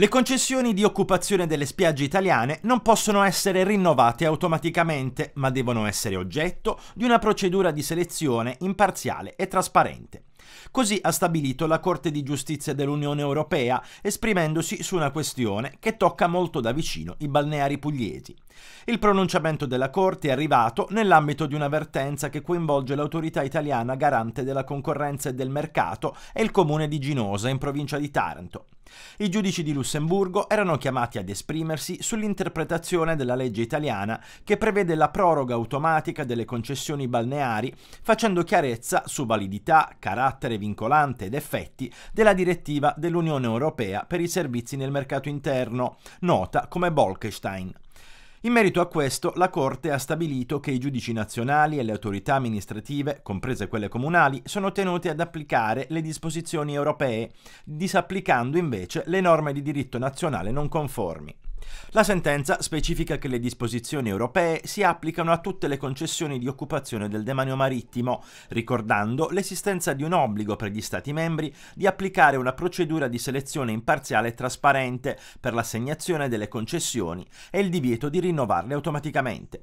Le concessioni di occupazione delle spiagge italiane non possono essere rinnovate automaticamente, ma devono essere oggetto di una procedura di selezione imparziale e trasparente. Così ha stabilito la Corte di giustizia dell'Unione Europea, esprimendosi su una questione che tocca molto da vicino i balneari pugliesi. Il pronunciamento della Corte è arrivato nell'ambito di una vertenza che coinvolge l'autorità italiana garante della concorrenza e del mercato e il comune di Ginosa in provincia di Taranto. I giudici di Lussemburgo erano chiamati ad esprimersi sull'interpretazione della legge italiana che prevede la proroga automatica delle concessioni balneari, facendo chiarezza su validità, carattere vincolante ed effetti della direttiva dell'Unione Europea per i servizi nel mercato interno, nota come Bolkestein. In merito a questo, la Corte ha stabilito che i giudici nazionali e le autorità amministrative, comprese quelle comunali, sono tenuti ad applicare le disposizioni europee, disapplicando invece le norme di diritto nazionale non conformi. La sentenza specifica che le disposizioni europee si applicano a tutte le concessioni di occupazione del demanio marittimo, ricordando l'esistenza di un obbligo per gli Stati membri di applicare una procedura di selezione imparziale e trasparente per l'assegnazione delle concessioni e il divieto di rinnovarle automaticamente.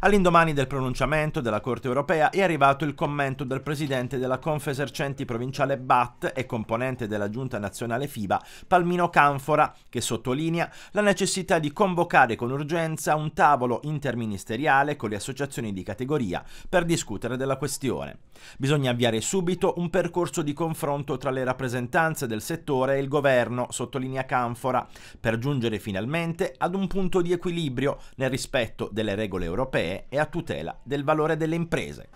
All'indomani del pronunciamento della Corte europea è arrivato il commento del presidente della Confesercenti provinciale BAT e componente della giunta nazionale FIBA, Palmino Canfora, che sottolinea la necessità di convocare con urgenza un tavolo interministeriale con le associazioni di categoria per discutere della questione. Bisogna avviare subito un percorso di confronto tra le rappresentanze del settore e il governo, sottolinea Canfora, per giungere finalmente ad un punto di equilibrio nel rispetto delle regole europee europee e a tutela del valore delle imprese.